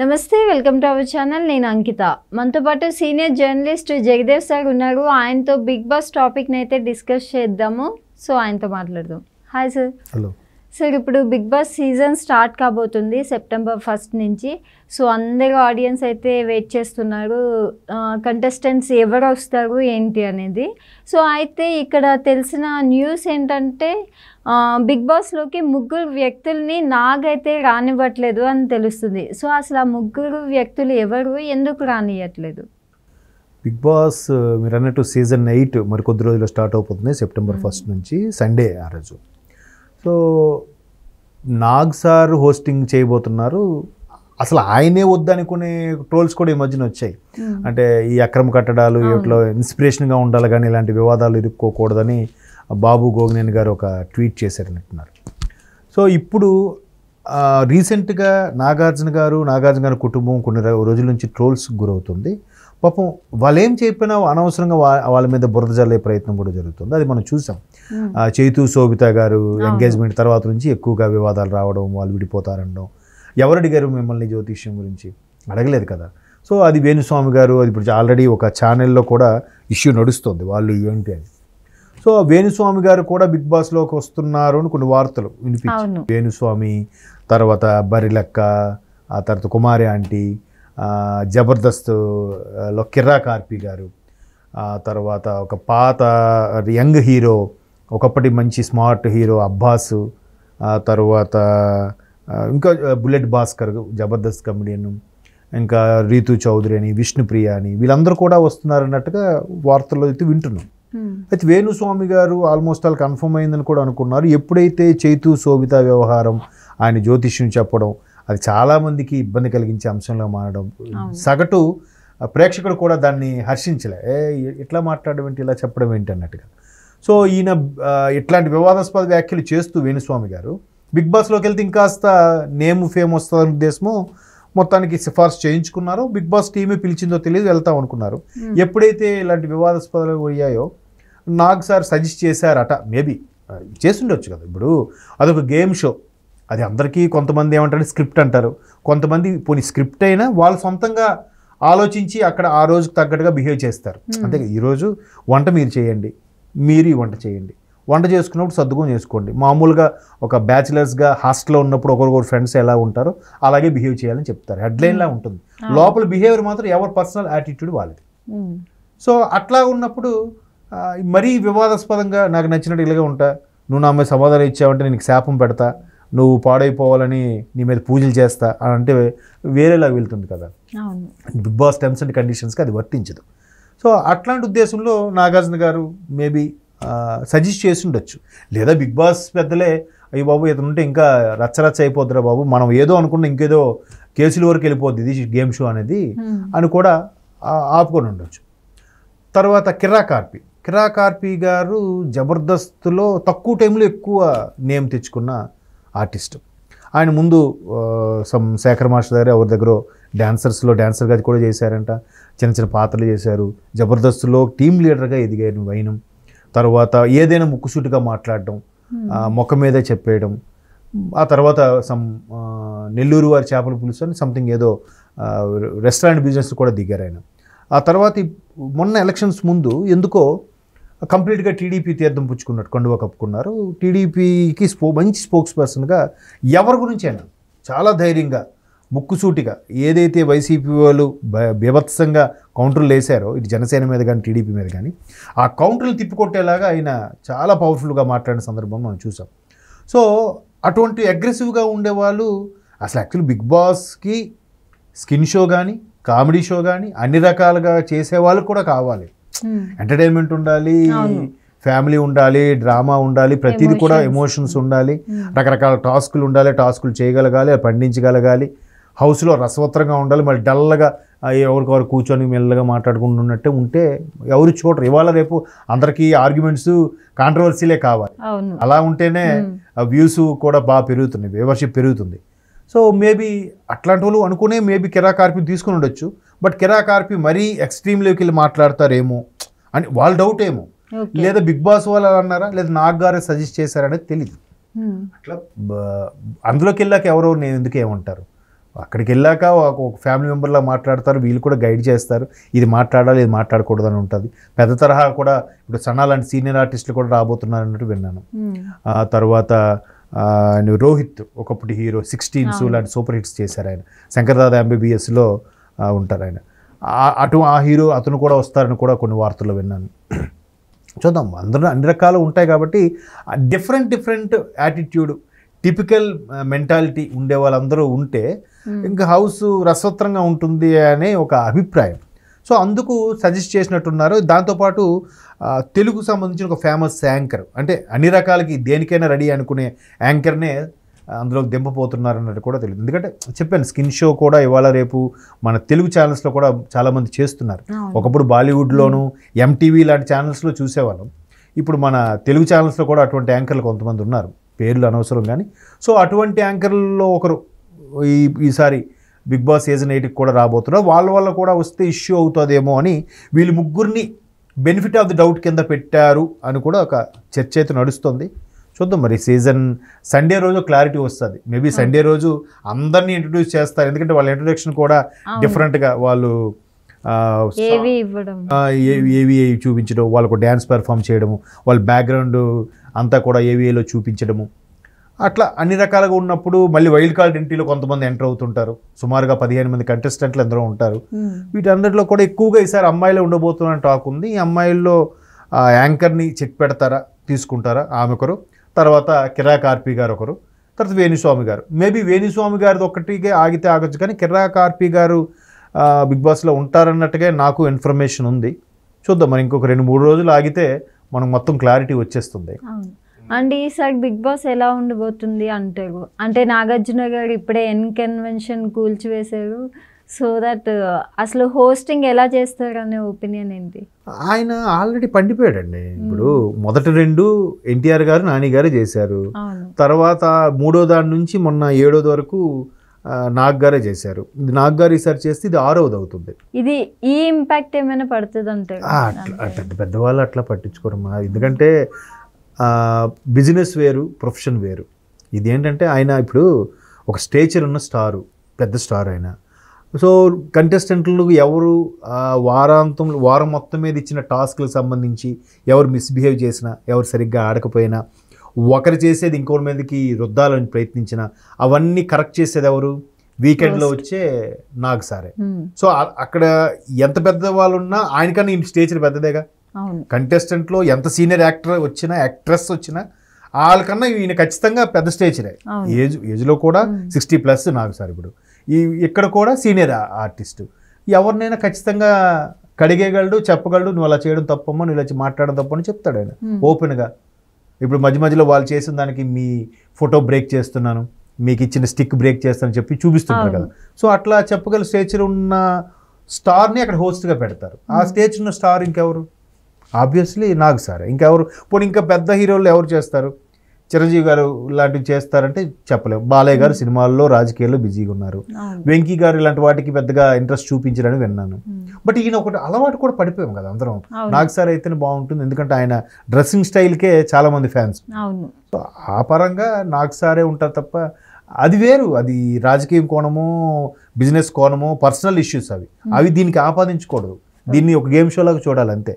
నమస్తే welcome to our channel నేను అంకిత మనతో పాటు సీనియర్ జర్నలిస్ట్ జగదేవ్ సార్ ఉన్నారు ఆయనతో బిగ్ బాస్ టాపిక్ని అయితే డిస్కస్ చేద్దాము సో ఆయనతో మాట్లాడదాం హాయ్ సార్ హలో సార్ ఇప్పుడు బిగ్ బాస్ సీజన్ స్టార్ట్ కాబోతుంది సెప్టెంబర్ ఫస్ట్ నుంచి సో అందరూ ఆడియన్స్ అయితే వెయిట్ చేస్తున్నారు కంటెస్టెంట్స్ ఎవరు వస్తారు ఏంటి అనేది సో అయితే ఇక్కడ తెలిసిన న్యూస్ ఏంటంటే బిగ్ బాస్లోకి ముగ్గురు వ్యక్తుల్ని నాగైతే రానివ్వట్లేదు అని తెలుస్తుంది సో అసలు ఆ ముగ్గురు వ్యక్తులు ఎవరు ఎందుకు రానివ్వట్లేదు బిగ్ బాస్ మీరు అన్నట్టు సీజన్ ఎయిట్ మరికొద్ది రోజులు స్టార్ట్ అవుతుంది సెప్టెంబర్ ఫస్ట్ నుంచి సండే ఆ రోజు సో నాగ్ సార్ హోస్టింగ్ చేయబోతున్నారు అసలు ఆయనే వద్దనుకునే ట్రోల్స్ కూడా ఈ మధ్యన వచ్చాయి hmm. అంటే ఈ అక్రమ కట్టడాలు వీటిలో ఇన్స్పిరేషన్గా ఉండాలి కానీ ఇలాంటి వివాదాలు ఎదుర్కోకూడదని బాబు గోగినేని గారు ఒక ట్వీట్ చేశారనుకుంటున్నారు సో ఇప్పుడు రీసెంట్గా నాగార్జున గారు నాగార్జున గారి కుటుంబం కొన్ని రోజుల నుంచి ట్రోల్స్ గురవుతుంది పాపం వాళ్ళేం చెప్పినా అనవసరంగా వాళ్ళ మీద బురద జల్లే ప్రయత్నం కూడా జరుగుతుంది అది మనం చూసాం చైతు శోభిత గారు ఎంగేజ్మెంట్ తర్వాత నుంచి ఎక్కువగా వివాదాలు రావడం వాళ్ళు విడిపోతారనడం ఎవరు అడిగారు మిమ్మల్ని జ్యోతిష్యం గురించి అడగలేదు కదా సో అది వేణుస్వామి గారు అది ఇప్పుడు ఆల్రెడీ ఒక ఛానల్లో కూడా ఇష్యూ నడుస్తుంది వాళ్ళు ఏంటి అని సో వేణుస్వామి గారు కూడా బిగ్ బాస్లోకి వస్తున్నారు అని కొన్ని వార్తలు వినిపించారు వేణుస్వామి తర్వాత బరిలక్క ఆ తర్వాత కుమారి ఆంటీ జబర్దస్త్ లో కిర్రా కార్పీ గారు తర్వాత ఒక పాత యంగ్ హీరో ఒకప్పటి మంచి స్మార్ట్ హీరో అబ్బాసు తర్వాత ఇంకా బుల్లెట్ భాస్కర్ జబర్దస్త్ కమెడియన్ ఇంకా రీతు చౌదరి అని విష్ణుప్రియ అని వీళ్ళందరూ కూడా వస్తున్నారన్నట్టుగా వార్తల్లో అయితే వింటున్నాం అయితే వేణుస్వామి గారు ఆల్మోస్ట్ ఆల్ కన్ఫర్మ్ అయిందని కూడా అనుకున్నారు ఎప్పుడైతే చైతు శోభిత వ్యవహారం ఆయన జ్యోతిష్యం చెప్పడం అది చాలామందికి ఇబ్బంది కలిగించే అంశంలో మారడం సగటు ప్రేక్షకుడు కూడా దాన్ని హర్షించలే ఏ ఇట్లా మాట్లాడడం ఏంటి ఇలా చెప్పడం ఏంటి అన్నట్టుగా సో ఈయన ఇట్లాంటి వివాదాస్పద వ్యాఖ్యలు చేస్తూ వేణుస్వామి గారు బిగ్ బాస్లోకి వెళ్తే ఇంకాస్త నేమ్ ఫేమ్ వస్తుందనే ఉద్దేశము మొత్తానికి సిఫార్సు చేయించుకున్నారు బిగ్ బాస్ టీమే పిలిచిందో తెలియదు వెళ్తాం అనుకున్నారు ఎప్పుడైతే ఇలాంటి వివాదాస్పదాలు అయ్యాయో నాకు సార్ సజెస్ట్ చేశారట మేబీ చేస్తుండొచ్చు కదా ఇప్పుడు అదొక గేమ్ షో అది అందరికీ కొంతమంది ఏమంటారు స్క్రిప్ట్ అంటారు కొంతమంది పోనీ స్క్రిప్ట్ అయినా వాళ్ళు సొంతంగా ఆలోచించి అక్కడ ఆ రోజుకు తగ్గట్టుగా బిహేవ్ చేస్తారు hmm. అంతే ఈరోజు వంట మీరు చేయండి మీరు ఈ వంట చేయండి వంట చేసుకున్నప్పుడు సర్దుకొని చేసుకోండి మామూలుగా ఒక బ్యాచిలర్స్గా హాస్టల్లో ఉన్నప్పుడు ఒకరికొకరు ఫ్రెండ్స్ ఎలా ఉంటారో అలాగే బిహేవ్ చేయాలని చెప్తారు హెడ్లైన్లా hmm. ఉంటుంది లోపల బిహేవియర్ మాత్రం ఎవరి పర్సనల్ యాటిట్యూడ్ వాళ్ళది hmm. సో అట్లా ఉన్నప్పుడు మరీ వివాదాస్పదంగా నాకు నచ్చినట్టు ఇలాగే ఉంటా నువ్వు నా అమ్మాయి సమాధానం ఇచ్చావంటే నేను శాపం పెడతా నువ్వు పాడైపోవాలని నీ మీద పూజలు చేస్తా అని అంటే వేరేలాగా వెళ్తుంది కదా బిగ్ బాస్ టర్మ్స్ అండ్ కండిషన్స్కి అది వర్తించదు సో అట్లాంటి ఉద్దేశంలో నాగార్జున గారు మేబీ సజెస్ట్ చేసి ఉండొచ్చు లేదా బిగ్ బాస్ పెద్దలే అయ్యి బాబు ఇతను ఉంటే ఇంకా రచ్చరచ్చ అయిపోద్దిరా బాబు మనం ఏదో అనుకున్న ఇంకేదో కేసుల వరకు వెళ్ళిపోద్ది ఇది గేమ్ షో అనేది అని కూడా ఆపుకొని ఉండొచ్చు తర్వాత కిరా కార్పి కిరా కార్పి గారు జబర్దస్త్లో తక్కువ టైంలో ఎక్కువ నేమ్ తెచ్చుకున్న ఆర్టిస్ట్ ఆయన ముందు సమ్ శేఖర్ మాస్టర్ దగ్గర ఎవరి దగ్గర డ్యాన్సర్స్లో డ్యాన్సర్గా కూడా చేశారంట చిన్న చిన్న పాత్రలు చేశారు జబర్దస్త్లో టీమ్ లీడర్గా ఎదిగారు వైనం తర్వాత ఏదైనా ముక్కుసూటిగా మాట్లాడడం మొక్క మీద చెప్పేయడం ఆ తర్వాత సమ్ నెల్లూరు వారి చేపల పులుసు అని సంథింగ్ ఏదో రెస్టారెంట్ బిజినెస్ కూడా దిగారు ఆయన ఆ తర్వాత మొన్న ఎలక్షన్స్ ముందు ఎందుకో కంప్లీట్గా టీడీపీ తీర్థం పుచ్చుకున్నట్టు కండువ కప్పుకున్నారు టీడీపీకి స్పో మంచి స్పోక్స్ పర్సన్గా ఎవరి గురించి అయినా చాలా ధైర్యంగా ముక్కుసూటిగా ఏదైతే వైసీపీ వాళ్ళు బీభత్సంగా కౌంటర్లు వేశారో ఇటు జనసేన మీద కానీ టీడీపీ మీద కానీ ఆ కౌంటర్లు తిప్పికొట్టేలాగా ఆయన చాలా పవర్ఫుల్గా మాట్లాడిన సందర్భం మనం చూసాం సో అటువంటి అగ్రెసివ్గా ఉండేవాళ్ళు అసలు యాక్చువల్లీ బిగ్ బాస్కి స్కిన్ షో కానీ కామెడీ షో కానీ అన్ని రకాలుగా చేసేవాళ్ళు కూడా కావాలి ఎంటర్టైన్మెంట్ hmm. ఉండాలి ఫ్యామిలీ ఉండాలి డ్రామా ఉండాలి ప్రతిదీ కూడా ఎమోషన్స్ ఉండాలి hmm. రకరకాల టాస్కులు ఉండాలి టాస్కులు చేయగలగాలి పండించగలగాలి హౌస్లో రసవత్రంగా ఉండాలి మళ్ళీ డల్గా ఎవరికొకరు కూర్చొని మెల్లగా మాట్లాడుకుంటున్నట్టే ఉంటే ఎవరు చూడరు ఇవాళ రేపు అందరికీ ఆర్గ్యుమెంట్స్ కాంట్రవర్సీలే కావాలి అలా ఉంటేనే వ్యూస్ hmm. కూడా బాగా పెరుగుతున్నాయి వ్యవర్షిప్ పెరుగుతుంది సో మేబీ అట్లాంటి వాళ్ళు అనుకునే మేబీ కిరాకార్పి తీసుకుని ఉండొచ్చు బట్ కిరాకార్పి మరీ ఎక్స్ట్రీమ్లోకి వెళ్ళి మాట్లాడతారేమో అని వాళ్ళ డౌట్ ఏమో లేదా బిగ్ బాస్ వాళ్ళు అన్నారా లేదా నాగ్ గారే సజెస్ట్ చేశారనేది తెలియదు అట్లా అందులోకి వెళ్ళాక ఎవరో నేను ఎందుకు ఏమంటారు అక్కడికి వెళ్ళాక ఒక ఫ్యామిలీ మెంబర్లా మాట్లాడతారు వీళ్ళు కూడా గైడ్ చేస్తారు ఇది మాట్లాడాలి ఇది మాట్లాడకూడదు అని ఉంటుంది పెద్ద తరహా కూడా ఇప్పుడు సన్నా లాంటి సీనియర్ ఆర్టిస్టులు కూడా రాబోతున్నారు అన్నట్టు విన్నాను ఆ తర్వాత రోహిత్ ఒకప్పుడు హీరో సిక్స్టీన్స్ లాంటి సూపర్ హిట్స్ చేశారు ఆయన శంకర్దాద్ ఎంబీబీఎస్లో ఉంటారు ఆయన అటు ఆ హీరో అతను కూడా వస్తారని కూడా కొన్ని వార్తలు విన్నాను చూద్దాం అందరూ అన్ని రకాలు ఉంటాయి కాబట్టి different different attitude typical mentality ఉండే వాళ్ళందరూ ఉంటే hmm. ఇంకా హౌస్ రసవత్రంగా ఉంటుంది అనే ఒక అభిప్రాయం సో అందుకు సజెస్ట్ చేసినట్టున్నారు దాంతోపాటు తెలుగు సంబంధించిన ఒక ఫేమస్ యాంకర్ అంటే అన్ని రకాలకి దేనికైనా రెడీ అనుకునే యాంకర్నే అందులోకి అన్నట్టు కూడా తెలియదు ఎందుకంటే చెప్పాను స్కిన్ షో కూడా ఇవాళ రేపు మన తెలుగు ఛానల్స్లో కూడా చాలామంది చేస్తున్నారు ఒకప్పుడు బాలీవుడ్లోను ఎంటీవీ లాంటి ఛానల్స్లో చూసేవాళ్ళం ఇప్పుడు మన తెలుగు ఛానల్స్లో కూడా అటువంటి యాంకర్లు కొంతమంది ఉన్నారు పేర్లు అనవసరం కానీ సో అటువంటి యాంకర్లలో ఒకరు ఈ ఈసారి బిగ్ బాస్ సీజన్ ఎయిట్కి కూడా రాబోతున్నారు వాళ్ళ వల్ల కూడా వస్తే ఇష్యూ అవుతుందేమో అని వీళ్ళు ముగ్గురిని బెనిఫిట్ ఆఫ్ ది డౌట్ కింద పెట్టారు అని కూడా ఒక చర్చ అయితే నడుస్తుంది చూద్దాం మరి సీజన్ సండే రోజు క్లారిటీ వస్తుంది మేబీ సండే రోజు అందరినీ ఇంట్రడ్యూస్ చేస్తారు ఎందుకంటే వాళ్ళ ఇంట్రొడక్షన్ కూడా డిఫరెంట్గా వాళ్ళు ఏవి చూపించడం వాళ్ళకు డ్యాన్స్ పెర్ఫామ్ చేయడము వాళ్ళ బ్యాక్గ్రౌండ్ అంతా కూడా ఏవిఏలో చూపించడము అట్లా అన్ని రకాలుగా ఉన్నప్పుడు మళ్ళీ వైల్డ్ కార్డ్ ఎంట్రీలో కొంతమంది ఎంటర్ అవుతుంటారు సుమారుగా పదిహేను మంది కంటెస్టెంట్లు ఎందరో ఉంటారు వీటన్నిటిలో కూడా ఎక్కువగా ఈసారి అమ్మాయిలో ఉండబోతున్న టాక్ ఉంది ఈ అమ్మాయిల్లో యాంకర్ని చెక్ పెడతారా తీసుకుంటారా ఆమె ఒకరు తర్వాత కిరా కార్పీ గారు ఒకరు తర్వాత వేణుస్వామి గారు మేబీ వేణుస్వామి గారిది ఒకటిగా ఆగితే ఆగచ్చు కానీ కిరా కార్పీ గారు బిగ్ బాస్లో ఉంటారన్నట్టుగా నాకు ఇన్ఫర్మేషన్ ఉంది చూద్దాం మరి ఇంకొక రెండు మూడు రోజులు ఆగితే మనకు మొత్తం క్లారిటీ వచ్చేస్తుంది అండ్ ఈసారి బిగ్ బాస్ ఎలా ఉండబోతుంది అంటే అంటే నాగార్జున గారు ఇప్పుడే ఎన్ కన్వెన్షన్ కూల్చివేశారు సో దట్ అసలు హోస్టింగ్ ఎలా చేస్తారు అనే ఒపీనియన్ ఏంటి ఆయన ఆల్రెడీ పండిపోయాడండి ఇప్పుడు మొదటి రెండు ఎన్టీఆర్ గారు నాని గారు చేశారు తర్వాత మూడో దాని నుంచి మొన్న ఏడోది వరకు నాగ్ గారే చేశారు నాగ్ గారు ఈసారి చేస్తే ఇది ఆరోది అవుతుంది ఇది ఈ ఇంపాక్ట్ ఏమైనా పడుతుంది అంటే అట్లా పెద్దవాళ్ళు అట్లా పట్టించుకోరు ఎందుకంటే బిజినెస్ వేరు ప్రొఫెషన్ వేరు ఇది ఏంటంటే ఆయన ఇప్పుడు ఒక స్టేచర్ ఉన్న స్టారు పెద్ద స్టార్ ఆయన సో కంటెస్టెంట్లు ఎవరు వారాంతం వారం మొత్తం మీద ఇచ్చిన టాస్క్లకు సంబంధించి ఎవరు మిస్బిహేవ్ చేసినా ఎవరు సరిగ్గా ఆడకపోయినా ఒకరు చేసేది ఇంకోటి మీదకి రుద్దాలని ప్రయత్నించిన అవన్నీ కరెక్ట్ చేసేది ఎవరు వీకెండ్లో వచ్చే నాకు సారే hmm. సో అక్కడ ఎంత పెద్ద వాళ్ళు ఉన్నా ఆయనకన్నా ఈ స్టేజ్ పెద్దదేగా కంటెస్టెంట్లో ఎంత సీనియర్ యాక్టర్ వచ్చినా యాక్ట్రెస్ వచ్చినా వాళ్ళకన్నా ఈయన ఖచ్చితంగా పెద్ద స్టేజ్ రే ఏజ్ ఏజ్లో కూడా సిక్స్టీ ప్లస్ నాకు సార్ ఇప్పుడు ఈ ఇక్కడ కూడా సీనియర్ ఆర్టిస్టు ఎవరినైనా ఖచ్చితంగా కడిగేయగలడు చెప్పగలడు నువ్వు అలా చేయడం తప్పమ్మో నువ్వు ఇలా మాట్లాడడం తప్పని చెప్తాడు ఆయన ఓపెన్గా ఇప్పుడు మధ్య మధ్యలో వాళ్ళు చేసిన దానికి మీ ఫోటో బ్రేక్ చేస్తున్నాను మీకు ఇచ్చిన స్టిక్ బ్రేక్ చేస్తానని చెప్పి చూపిస్తున్నారు కదా సో అట్లా చెప్పగల స్టేచర్ ఉన్న స్టార్ని అక్కడ హోస్ట్గా పెడతారు ఆ స్టేజ్ ఉన్న స్టార్ ఇంకెవరు ఆబ్వియస్లీ నాకు సార్ ఇంకెవరు పోనీ ఇంకా పెద్ద హీరోలు ఎవరు చేస్తారు చిరంజీవి గారు ఇలాంటివి చేస్తారంటే చెప్పలేము బాలయ్య గారు సినిమాల్లో రాజకీయాల్లో బిజీగా ఉన్నారు వెంకీ గారు ఇలాంటి వాటికి పెద్దగా ఇంట్రెస్ట్ చూపించారని విన్నాను బట్ ఈయన ఒకటి అలవాటు కూడా పడిపోయాం కదా అందరం నాకు సార్ అయితేనే బాగుంటుంది ఎందుకంటే ఆయన డ్రెస్సింగ్ స్టైల్కే చాలా మంది ఫ్యాన్స్ సో ఆ పరంగా నాకు సారే ఉంటారు తప్ప అది వేరు అది రాజకీయ కోణము బిజినెస్ కోణము పర్సనల్ ఇష్యూస్ అవి అవి దీనికి ఆపాదించకూడదు దీన్ని ఒక గేమ్ షోలాగా చూడాలి అంతే